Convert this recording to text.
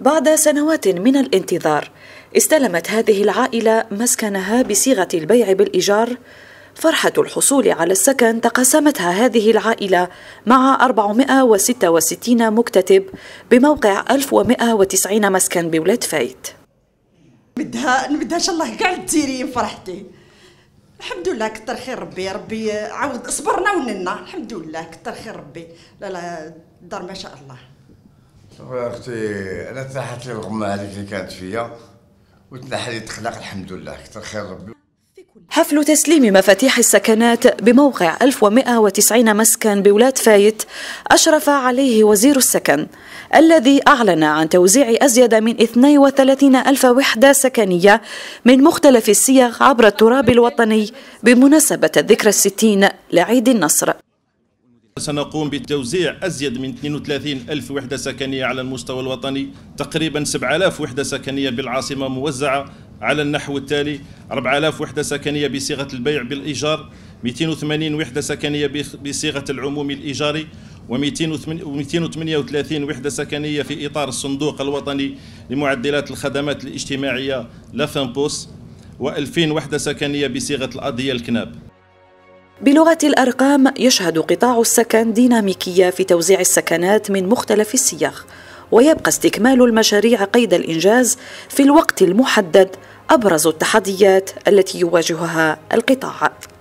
بعد سنوات من الانتظار استلمت هذه العائلة مسكنها بصيغة البيع بالإيجار فرحة الحصول على السكن تقاسمتها هذه العائلة مع 466 مكتتب بموقع 1190 مسكن بولاد فايت بدها نمدها ان شاء الله كاع الديريين فرحتي الحمد لله كثر خير ربي ربي عاود صبرنا ونلنا الحمد لله كثر خير ربي لا لا الدار ما شاء الله اختي آه، انا تنحت لي الغمه هذيك اللي كانت فيا وتنحى لي تخلق الحمد لله كثر خير ربي حفل تسليم مفاتيح السكنات بموقع 1190 مسكن بولاة فايت أشرف عليه وزير السكن الذي أعلن عن توزيع أزيد من 32 ألف وحدة سكنية من مختلف السياق عبر التراب الوطني بمناسبة الذكرى الستين لعيد النصر سنقوم بتوزيع أزيد من 32 ألف وحدة سكنية على المستوى الوطني تقريبا 7000 وحدة سكنية بالعاصمة موزعة على النحو التالي 4000 وحدة سكنية بصيغة البيع بالإيجار 280 وحدة سكنية بصيغة العموم الإيجاري و238 وحدة سكنية في إطار الصندوق الوطني لمعدلات الخدمات الاجتماعية لافنبوس و2000 وحدة سكنية بصيغة الأضية الكناب بلغة الأرقام يشهد قطاع السكن ديناميكية في توزيع السكنات من مختلف السياخ ويبقى استكمال المشاريع قيد الإنجاز في الوقت المحدد أبرز التحديات التي يواجهها القطاع